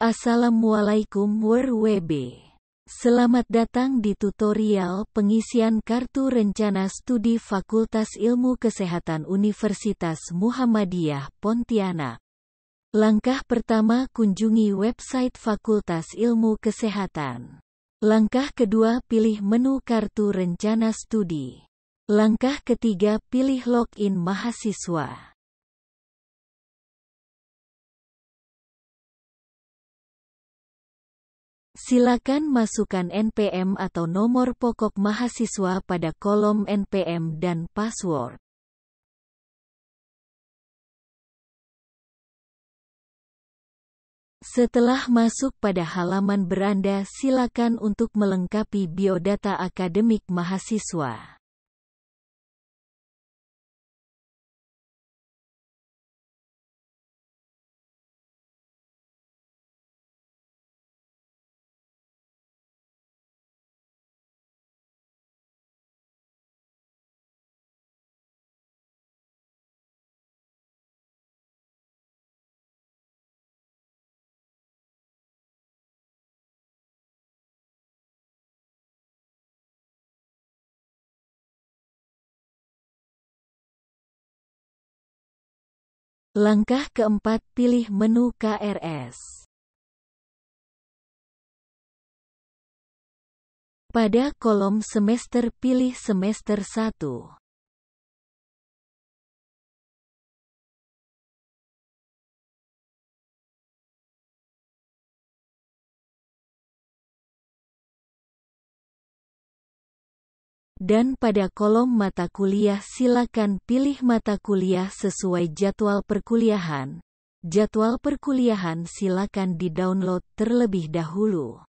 Assalamualaikum WB. Selamat datang di tutorial pengisian kartu rencana studi Fakultas Ilmu Kesehatan Universitas Muhammadiyah Pontianak. Langkah pertama kunjungi website Fakultas Ilmu Kesehatan. Langkah kedua pilih menu kartu rencana studi. Langkah ketiga pilih login mahasiswa. Silakan masukkan NPM atau nomor pokok mahasiswa pada kolom NPM dan password. Setelah masuk pada halaman beranda, silakan untuk melengkapi biodata akademik mahasiswa. Langkah keempat, pilih menu KRS. Pada kolom semester pilih semester 1. dan pada kolom mata kuliah silakan pilih mata kuliah sesuai jadwal perkuliahan. Jadwal perkuliahan silakan di-download terlebih dahulu.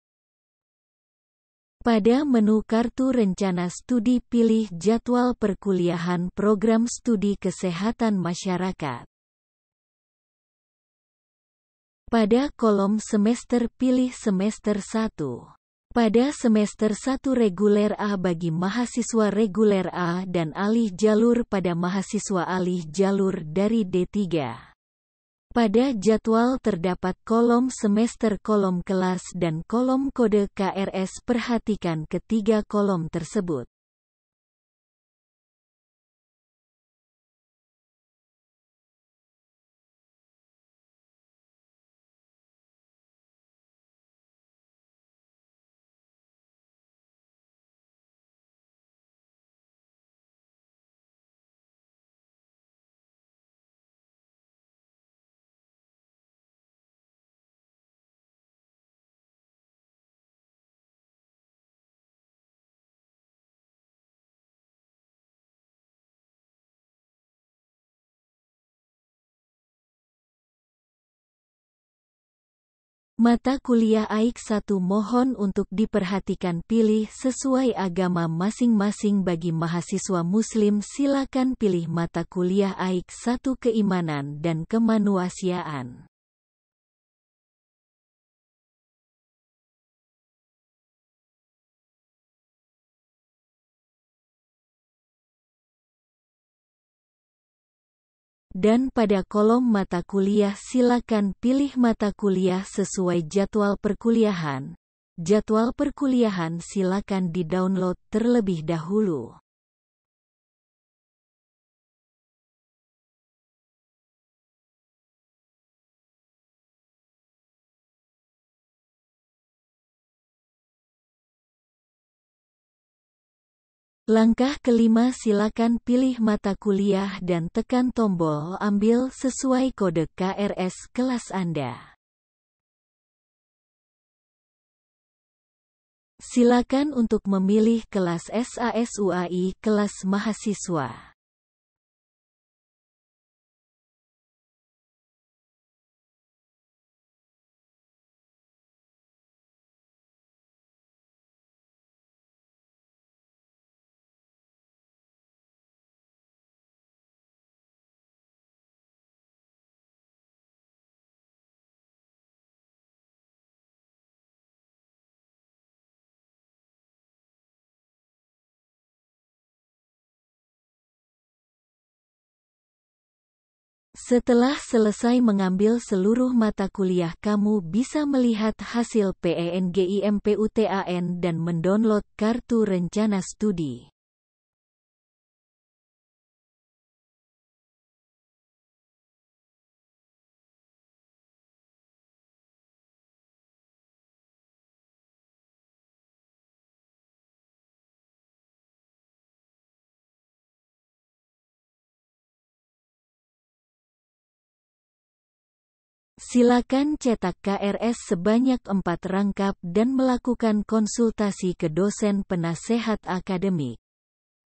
Pada menu kartu rencana studi pilih jadwal perkuliahan program studi kesehatan masyarakat. Pada kolom semester pilih semester 1. Pada semester 1 reguler A bagi mahasiswa reguler A dan alih jalur pada mahasiswa alih jalur dari D3. Pada jadwal terdapat kolom semester kolom kelas dan kolom kode KRS perhatikan ketiga kolom tersebut. Mata kuliah AIK satu mohon untuk diperhatikan pilih sesuai agama masing-masing bagi mahasiswa muslim silakan pilih mata kuliah AIK satu keimanan dan kemanusiaan. Dan pada kolom mata kuliah silakan pilih mata kuliah sesuai jadwal perkuliahan. Jadwal perkuliahan silakan di-download terlebih dahulu. Langkah kelima silakan pilih mata kuliah dan tekan tombol ambil sesuai kode KRS kelas Anda. Silakan untuk memilih kelas SAS kelas mahasiswa. Setelah selesai mengambil seluruh mata kuliah kamu bisa melihat hasil PENGIMPUTAN dan mendownload kartu rencana studi. Silakan cetak KRS sebanyak empat rangkap dan melakukan konsultasi ke dosen penasehat akademik.